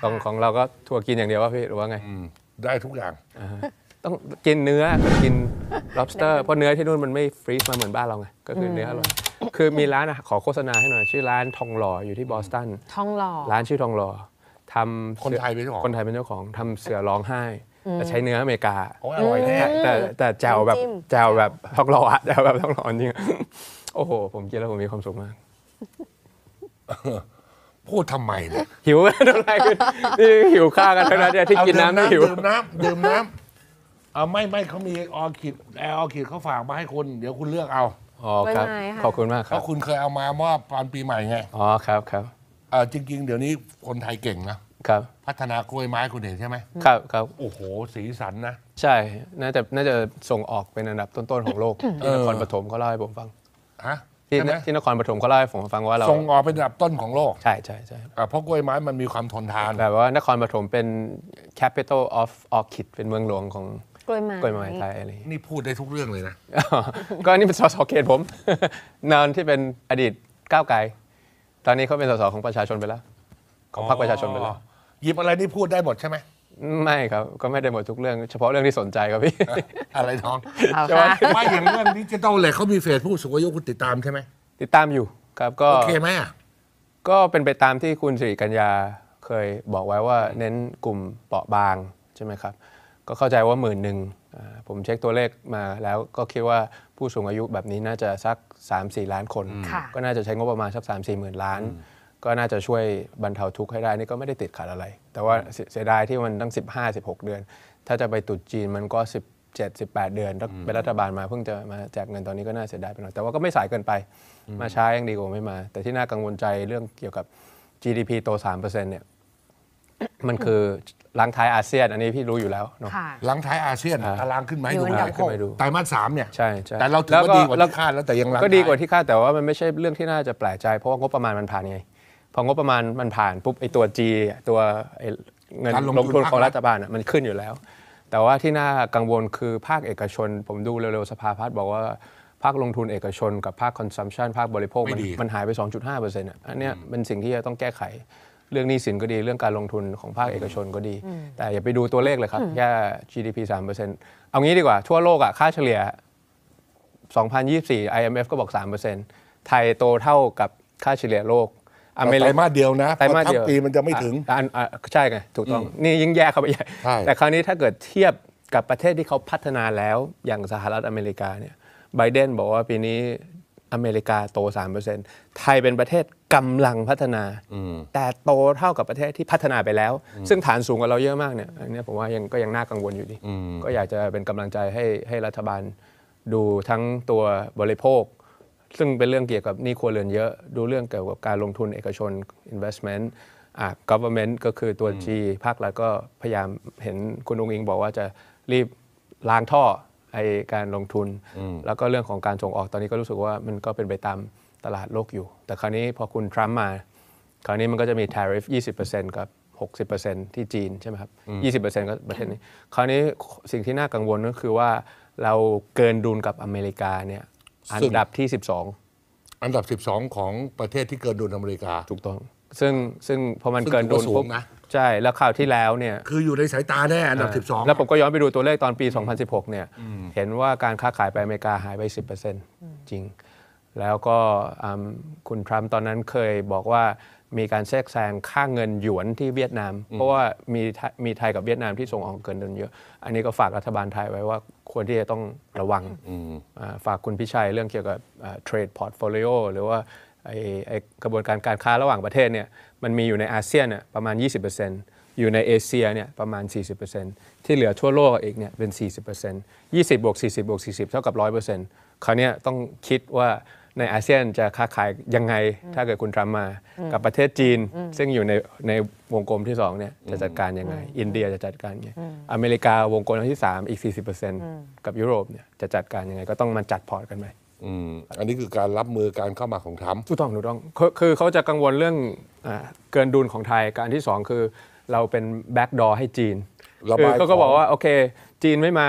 ของของเราก็ถั่วกินอย่างเดียวว่าพี่หรือว่าไงได้ทุกอย่าง ต้องกินเนื้อกับกิน lobster เพราะเนื้อที่นู่นมันไม่ฟรีซมาเหมือนบ้านเราไงก็คือเนื้ออร่อย คือมีร้านอะขอโฆษณาให้หน่อย ชื่อร้านทองหล่ออยู่ที่บอสตันทองหล่อร้านชื่อทองหล่อทำคนไทยเป็นเจ้าของคนไทยเป็นเจ้าของทำเสือร้องไห้ใช้เนื้ออเมริกาโอ้อร่อยแน่แต่แต่แจวแบบแจวแบบทองหล่ออะแจวแบบทองหล่อจริงโอ้โห ผมกินแล้วผมมีความสุขมากพูดทำไมเนี่ยหิวอะไรขึ้นนี่หิวข้ากันทั้งนั้นเนี่ยที่กินน้ำนหิวดื่มน้ำดื่มน้ำเอาไม่ไม่เขามีออคิดแอร์ออคิดเขาฝากมาให้คุณ เดี๋ยวคุณเลือกเอาอ๋อครับ้ขอบคุณมากเพครับราะคุณเคยเอามามอบตอนปีใหม่ไง อ๋อครับครับเออจริงๆเดี๋ยวนี้คนไทยเก่งนะ ครับ พัฒนากล้วยไม้คุณเห็นใช่ไหมครับครับโอ้โหสีสันนะใช่น่าจะน่าจะส่งออกเป็นอันดับต้นๆของโลกนครปฐมเขาเล่าให้ผมฟังฮะที่ที่นครปฐมเขาเล่าให้ผมฟังว่าเราส่งออกเป็นอันดับต้นของโลก ใช่ใช่ใช่เพราะกล้วยไม้มันมีความทนทานแบบว่า นครปฐมเป็น capital of orchid เป็นเมืองหลวงของกล้วยไม้กล้วยไม้ทยอะไร่นี่พูดได้ทุกเรื่องเลยนะก็นนี่เป็นสสเขตผม นานที่เป็นอดีตก้าวไกล ตอนนี้เขาเป็นสสของประชาชนไปแล้ว ของพรรคประชาชนไปแล้วหยิบอะไรนี่พูดได้หมดใช่ไหมไม่ครับ ก็ไม่ได้หมดทุกเรื่องเฉพาะเรื่องที่สนใจครับพี่ อะไรน้องเอาค่ะไม่อย่างเรื่องดิจิตอลเลยเขามีเฟซผู้สูงอายุคุณติดตามใช่ไหมติดตามอยู่ครับ ก็โอเคไหมอ่ะก็เป็นไปตามที่คุณสิริกัญญาเคยบอกไว้ว่าเน้นกลุ่มเปราะบางใช่ไหมครับก็เข้าใจว่าหมื่นหนึ่งผมเช็คตัวเลขมาแล้วก็คิดว่าผู้สูงอายุแบบนี้น่าจะสัก 3-4 ล้านคน ก็น่าจะใช้งบประมาณสัก3-4หมื่นล้านก็น่าจะช่วยบรรเทาทุกข์ให้ได้นี่ก็ไม่ได้ติดขัดอะไร แต่ว่าเสียดายที่มันตั้ง15 16 เดือน ถ้าจะไปตุดจีนมันก็ 17 18 เดือนถ้าเป็นรัฐบาลมาเพิ่งจะมาแจกเงินตอนนี้ก็น่าเสียดายไปหน่อย แต่ว่าก็ไม่สายเกินไปมาช้ายังดีกว่าไม่มา แต่ที่น่ากังวลใจเรื่องเกี่ยวกับ GDP โต 3%เนี่ย มันคือล้างท้ายอาเซียนอันนี้พี่รู้อยู่แล้วเนาะล้างท้ายอาเซียนล้างขึ้นไหมดูดูไตมาสสามเนี่ยใช่แต่เราถือว่าดีกว่าที่คาดแล้วแต่ยังล้างก็ดีกว่าที่คาดแต่ว่ามันไม่ใช่เรื่องที่น่าจะแปลกใจเพราะว่างบประมาณมันผ่านไงพองบประมาณมันผ่านปุ๊บ ไอตัว G ตัวเงินลงทุนของรัฐบาลมันขึ้นอยู่แล้ว แต่ว่าที่น่ากังวลคือภาคเอกชน ผมดูเร็วๆ สภาพัฒน์บอกว่า ภาคลงทุนเอกชน กับภาคคอนซัมมชันภาคบริโภคไมมันดมันหายไป 2.5%อ์อันเนี้ยเป็นสิ่งที่จะต้องแก้ไขเรื่องหนี้สินก็ดี เรื่องการลงทุนของภาคเอกชนก็ดี แต่อย่าไปดูตัวเลขเลยครับแค่ GDP 3%เอางี้ดีกว่าทั่วโลกอะค่าเฉลี่ย2024 IMF ก็บอก 3%ไทยโตเท่ากับค่าเฉลี่ยโลกอเมริกาไตรมาสเดียวนะไตรมาสเดียวปีมันจะไม่ถึง ใช่ไง ถูกต้อง นี่ยิ่งแย่เข้าไปใหญ่แต่คราวนี้ถ้าเกิดเทียบกับประเทศที่เขาพัฒนาแล้วอย่างสหรัฐอเมริกาเนี่ย ไบเดนบอกว่าปีนี้อเมริกาโต 3%ไทยเป็นประเทศกำลังพัฒนา แต่โตเท่ากับประเทศที่พัฒนาไปแล้ว ซึ่งฐานสูงกว่าเราเยอะมากเนี่ย อันนี้ผมว่ายังก็ยังน่ากังวลอยู่ดี ก็อยากจะเป็นกำลังใจให้ให้รัฐบาลดูทั้งตัวบริโภคซึ่งเป็นเรื่องเกี่ยวกับนี่ครัวเรือนเยอะดูเรื่องเกี่ยวกับการลงทุนเอกชน investment อ่า government ก็คือตัว G ภาคร้วก็พยายามเห็นคุณองค์อิงบอกว่าจะรีบล้างท่อไอการลงทุน แล้วก็เรื่องของการส่งออกตอนนี้ก็รู้สึกว่ามันก็เป็นไปตามตลาดโลกอยู่ แต่คราวนี้พอคุณทรัมป์มา คราวนี้มันก็จะมี tariff 20%กับ 60%ที่จีนใช่ไหมครับ20%ก็ประเทศนี้ คราวนี้สิ่งที่น่ากังวลก็คือว่า เราเกินดุลกับอเมริกาเนี่ยอันดับที่ 12 อันดับ 12 ของประเทศที่เกินดุลอเมริกา ถูกต้อง ซึ่งซึ่งพอมันเกินดุลปุ๊บใช่ แล้วข่าวที่แล้วเนี่ย คืออยู่ในสายตาแน่ อันดับ 12 แล้วผมก็ย้อนไปดูตัวเลขตอนปี 2016เนี่ย เห็นว่าการค้าขายไปอเมริกาหายไป 10%จริง แล้วก็คุณทรัมป์ตอนนั้นเคยบอกว่ามีการแทรกแซงค่าเงินหยวนที่เวียดนาม เพราะว่ามีมีไทยกับเวียดนามที่ส่งออกเกินดุลเยอะ อันนี้ก็ฝากรัฐบาลไทยไว้ว่าควรที่จะต้องระวังฝากคุณพิชัยเรื่องเกี่ยวกับเทรดพอร์ตโฟลิโอหรือว่าไอไอกระบวนการการค้าระหว่างประเทศเนี่ยมันมีอยู่ในอาเซียนเนี่ยประมาณ 20%อยู่ในเอเชียเนี่ยประมาณ 40%ที่เหลือทั่วโลกอีกเนี่ยเป็น 40% 20บวก40บวก40เท่ากับ100%คราวนี้ต้องคิดว่าในอาเซียนจะค้าขายยังไงถ้าเกิดคุณทรัมป์มากับประเทศจีน ซึ่งอยู่ในในวงกลมที่2เนี่ยจะจัดการยังไง อินเดียจะจัดการยังไงอเมริกาวงกลมที่3 อีก 40%กับยุโรปเนี่ยจะจัดการยังไงก็ต้องมันจัดพอร์ตกันไหมอันนี้คือการรับมือการเข้ามาของทรัมป์ถูกต้องถูกต้อง คือเขาจะกังวลเรื่องเกินดุลของไทยการที่ 2 คือ เราเป็นแบ็กดอร์ให้จีนคือเขาก็บอกว่าโอเคจีนไม่มา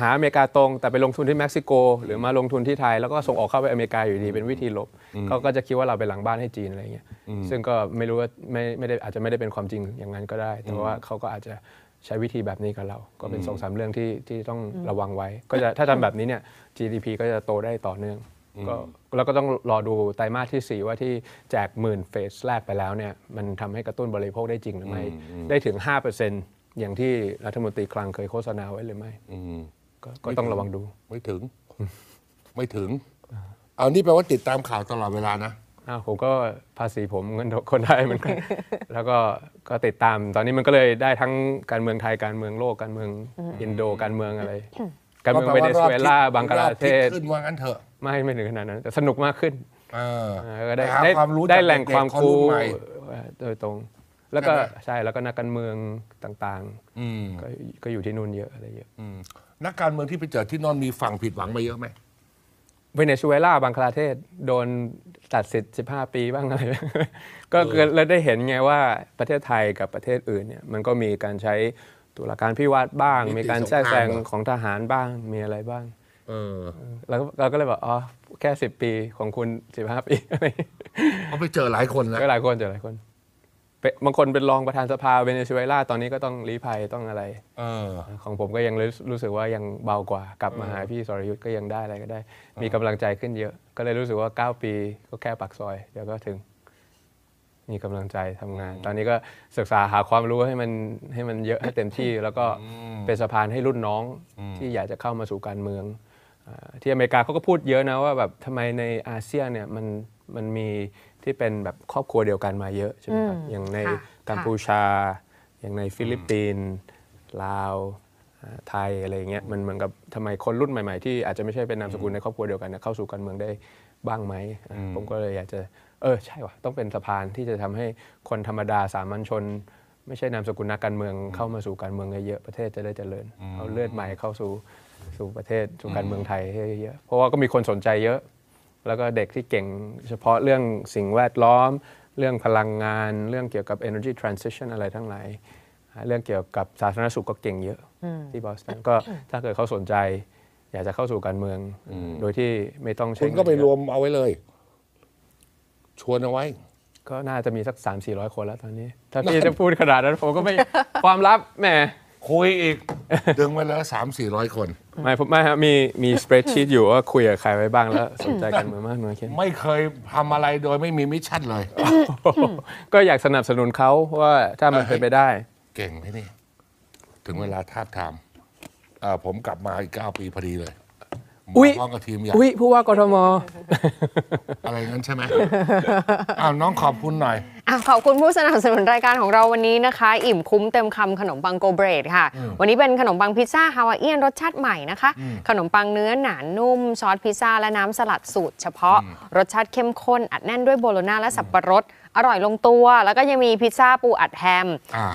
หาอเมริกาตรง แต่ไปลงทุนที่เม็กซิโกหรือมาลงทุนที่ไทย แล้วก็ส่งออกเข้าไปอเมริกาอยู่ดีเป็นวิธีลบเขาก็จะคิดว่าเราเป็นหลังบ้านให้จีนอะไรเงี้ยซึ่งก็ไม่รู้ว่าไม่ไม่ได้อาจจะไม่ได้เป็นความจริงอย่างนั้นก็ได้แต่ว่าเขาก็อาจจะใช้วิธีแบบนี้กับเรา ก็เป็นสองสามเรื่องที่ที่ต้องระวังไว้ ก็จะถ้าทำแบบนี้เนี่ย GDP ก็จะโตได้ต่อเนื่องก็แล้วก็ต้องรอดูไตรมาสที่ 4 ว่าที่แจกหมื่นเฟสแรกไปแล้วเนี่ย มันทำให้กระตุ้นบริโภคได้จริงหรือไม่ ได้ถึง 5%อย่างที่รัฐมนตรีคลังเคยโฆษณาไว้หรือไม่ก็ต้องระวังดู ไม่ถึง ไม่ถึง เอานี่แปลว่าติดตามข่าวตลอดเวลานะอ้าวผมก็ภาษีผมเงินคนไดยมันแล้วก็ก็ติดตาม ตอนนี้มันก็เลยได้ทั้งการเมืองไทยการเมืองโลก การเมืองอินโดการเมืองอะไรการเมืองเวเนซุเอลาบังกลาเทศขึ้นว่างั้นเถอะไม่ไม่ถึงขนาดนั้นแต่สนุกมากขึ้นก็ได้ได้ความรู้ได้แหล่งความรู้โดยตรง แล้วก็ใช่แล้วก็นักการเมืองต่างๆก็อยู่ที่นู่นเยอะอะไรเยอะนักการเมืองที่ไปเจอที่นอนมีฝั่งผิดหวังมาเยอะไหมเวเนซุเอลาบังคลาเทศ โดนตัดสิทธิ์15 ปีบ้างอะไร ก็เล้วได้เห็นไงว่าประเทศไทยกับประเทศอื่นเนี่ย มันก็มีการใช้ตุลาการพิวาทบ้าง มีการแทรกแซงของทหารบ้างมีอะไรบ้างเ้วเราก็เลยบอกอ๋อ แค่ 10 ปีของคุณ 15 ปีอะไรเขาไปเจอหลายคนแล้วหลายคนเจอหลายคนบางคนเป็นรองประธานสภาเวเนซุเอลาตอนนี้ก็ต้องรีภัยต้องอะไรอของผมก็ยังรู้สึกว่ายังเบากว่า กลับมาหาพี่สรยุทธ์ก็ยังได้อะไรก็ได้ มีกำลังใจขึ้นเยอะ ก็เลยรู้สึกว่า 9 ปีก็แค่ปากซอย เดี๋ยวก็ถึง มีกำลังใจทำงาน ตอนนี้ก็ศึกษาหาความรู้ให้มันให้มันเยอะให้เต็มที่ แล้วก็เป็นสะพานให้รุ่นน้องที่อยากจะเข้ามาสู่การเมืองที่อเมริกาเขาก็พูดเยอะนะว่าแบบทำไมในอาเซียนเนี่ยมันมันมีที่เป็นแบบครอบครัวเดียวกันมาเยอะใช่ไหมครับอย่างในกัมพูชาอย่างในฟิลิปปินส์ลาวไทยอะไรอย่างเงี้ยมันเหมือนกับทำไมคนรุ่นใหม่ๆ ที่อาจจะไม่ใช่เป็นนามสกุลในครอบครัวเดียวกันเนยเข้าสู่การเมืองได้บ้างไหม ผมก็เลยอยากจะเออใช่ว่ะต้องเป็นสะพานที่จะทำให้คนธรรมดาสามัญชน ไม่ใช่นามสกุลนักการเมืองเข้ามาสู่การเมืองเยอะประเทศจะได้เจริญเอาเลือดใหม่เข้าสู่สู่ประเทศสู่การเมืองไทยให้เยอะเพราะว่าก็มีคนสนใจเยอะแล้วก็เด็กที่เก่งเฉพาะเรื่องสิ่งแวดล้อม เรื่องพลังงาน เรื่องเกี่ยวกับ energy transition อะไรทั้งหลายเรื่องเกี่ยวกับสาธารณสุขก็เก่งเยอะที่บอสตันก็ถ้าเกิดเขาสนใจ อยากจะเข้าสู่การเมือง โดยที่ไม่ต้องใช้คุณก็ไปรวมเอาไว้เลย ชวนเอาไว้ ก็น่าจะมีสักสสามี่ร้อยคนแล้วตอนนี้ ถ้าพี่จะพูดขนาดนั้นผมก็ไม่ความลับแหมคุยอีกดึงไว้แล้วสาม สี่ร้อยคน ไม่ ผมไม่ครับ มี มีสเปรดชีตอยู่ว่าคุยกับใครไว้บ้างแล้ว สนใจกันมามากน้อยแค่ไหนไม่เคยทำอะไรโดยไม่มี มิชชั่นเลย ก็อยากสนับสนุนเขาว่าถ้ามันเป็นไปได้ เก่งไหมนี่ ถึงเวลาทาบทามอ่ผมกลับมาอีกเก้าปี พอดีเลยอุ้ยพอกับทีมใหญ่อุ้ยผู้ว่ากทมอะไรงั้นใช่ไหมอ้าวน้องขอบคุณหน่อยอ่ะขอบคุณผู้สนับสนุนรายการของเราวันนี้นะคะ อิ่มคุ้มเต็มคำขนมปังโกเบรดค่ะ วันนี้เป็นขนมปังพิซซ่าฮาวายเอียนรสชาติใหม่นะคะ ขนมปังเนื้อหนานุ่ม ซอสพิซซ่าและน้ำสลัดสูตร เฉพาะ รสชาติเข้มข้นอัดแน่นด้วยโบโลนาและสับปะรดอร่อยลงตัว แล้วก็ยังมีพิซซ่า ปูอัดแฮม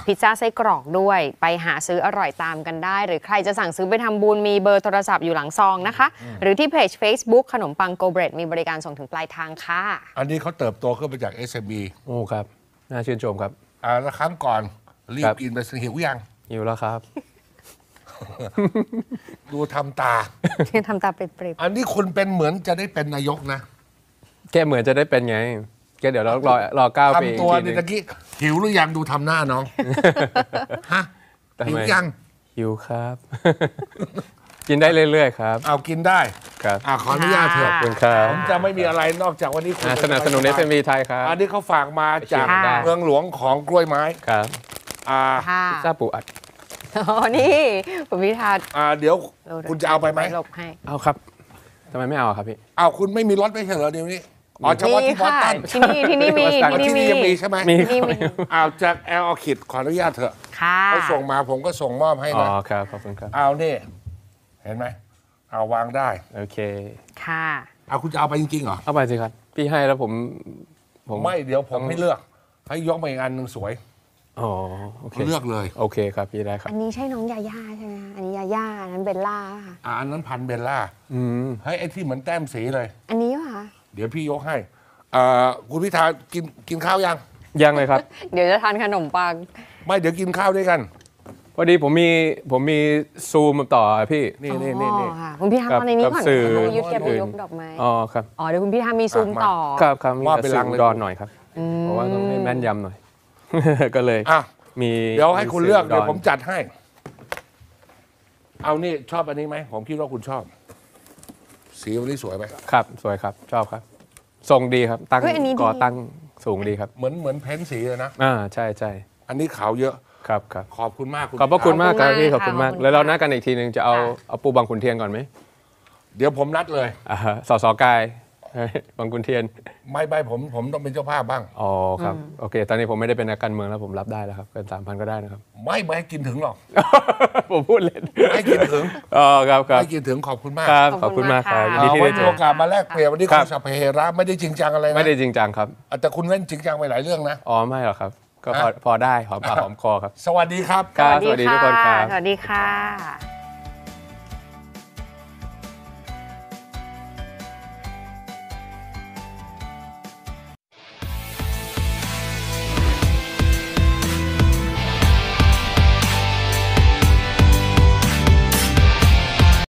พิซซ่าไส้กรอกด้วย ไปหาซื้ออร่อยตามกันได้ หรือใครจะสั่งซื้อไปทำบุญมีเบอร์โทรศัพท์อยู่หลังซองนะคะ หรือที่เพจ Facebook ขนมปังโกเบรด มีบริการส่งถึงปลายทางค่ะอันนี้เขาเติบโตขึ้นมาจาก s m ีโอ้ครับ น่าชื่นชมครับอ่าแล้วครั้งก่อนรีบกินไปสิหิวยังหิวแล้วครับ ดูทำตาทำตาเปรียบอันนี้คนเป็นเหมือนจะได้เป็นนายกนะ แกเหมือนจะได้เป็นไงก็เดี๋ยวเรารอรอเก้าปีทำตัวนี่ตะกี้หิวหรือยังดูทำหน้าน้องฮะ หิวยัง หิวครับ กินได้เรื่อย ๆ ครับ เอากินได้ ครับอขออนุญาตเถอะครัผมจะไม่มีอะไรนอกจากวันนี้คุณสนับสนุนเ s มีไทยครับอันนี้เขาฝากมาจากเมืองหลวงของกล้วยไม้ครับอ่าพิซซ่าปูอัดอ๋อนี่ผมพิธาอ่าเดี๋ยวคุณจะเอาไปไหมเอาครับทำไมไม่เอาครับพี่เอาคุณไม่มีรถไม่ใช่เหรอเดี๋ยวนี้อ๋อเฉพาะที่บอสตันที่นี่ที่นี่มี ที่นี่มีใช่ไหมมีมเอาจากแอลออคิดขออนุญาตเถอะ ค่ะเขาส่งมาผมก็ส่งมอบให้นะอ๋อครับ ขอบคุณครับ เอานี่ เห็นไหม เอาวางได้ โอเคค่ะเอาคุณจะเอาไปจริงๆเหรอเอาไปสิครับ พี่ให้แล้วผมผมไม่เดี๋ยวผมให้เลือกให้ยกมาอีกอันหนึ่งสวยอ๋อโอเคเลือกเลย โอเคครับพี่ได้ครับ อันนี้ใช่น้องยาย่าใช่ไหมอันนี้ยาย่าอันนั้นเบลล่าค่ะอันนั้นพันเบลล่าอืมให้ไอ้ที่เหมือนแต้มสีเลยอันนี้เดี๋ยวพี่ยกให้อ่าคุณพิธากินกินข้าวยัง ยังเลยครับ เดี๋ยวจะทานขนมปัง ไม่เดี๋ยวกินข้าวด้วยกัน พอดีผมมีผมมีซูมต่อพี่ นี่นี่นี่นี่ค่ะ คุณพี่ทำอะไรนี้ก่อนกับสื่อยุทธแกบยกดอกไม้ อ๋อครับ อ๋อเดี๋ยวคุณพี่ทำมีซูมต่อ ครับครับว่าไปหลังดอนหน่อยครับ เพราะว่าต้องให้แม่นยำหน่อย ก็เลยมีเดี๋ยวให้คุณเลือกเดี๋ยวผมจัดให้ เอานี่ชอบอันนี้ไหม ผมคิดว่าคุณชอบสีวันนี้สวยไหมครับ สวยครับ ชอบครับ ทรงดีครับตั้งก่อตั้งสูงดีครับ เหมือนเหมือนเพ้นสีเลยนะอ่า ใช่ใช่อันนี้ขาวเยอะครับครับขอบคุณมากขอบพระคุณมากครับพี่ขอบคุณมากแล้วเรานัดกันอีกทีหนึ่งจะเอาเอาปูบางขุนเทียนก่อนไหมเดี๋ยวผมนัดเลยอ่าสอสสกายบางกุนเทียน ไม่ไปผมผมต้องเป็นเจ้าภาพบ้างอ๋อครับ โอเค ตอนนี้ผมไม่ได้เป็นนักการเมืองแล้วผมรับได้แล้วครับเกินสามพันก็ได้นะครับ ไม่ไม่ให้กินถึงหรอกผมพูดเล่นให้กินถึงอ๋อครับครับให้กินถึงขอบคุณมากครับขอบคุณมากครับวันนีได้โอกาสมาแลกเปลี่ยนวันนี้คุณสัพเพระไม่ได้จริงจังอะไรนะไม่ได้จริงจังครับแต่คุณเล่นจริงจังไปหลายเรื่องนะอ๋อไม่หรอกครับ ก็พอได้หอมปากหอมคอครับ สวัสดีครับสวัสดีทุกคนครับสวัสดีค่ะ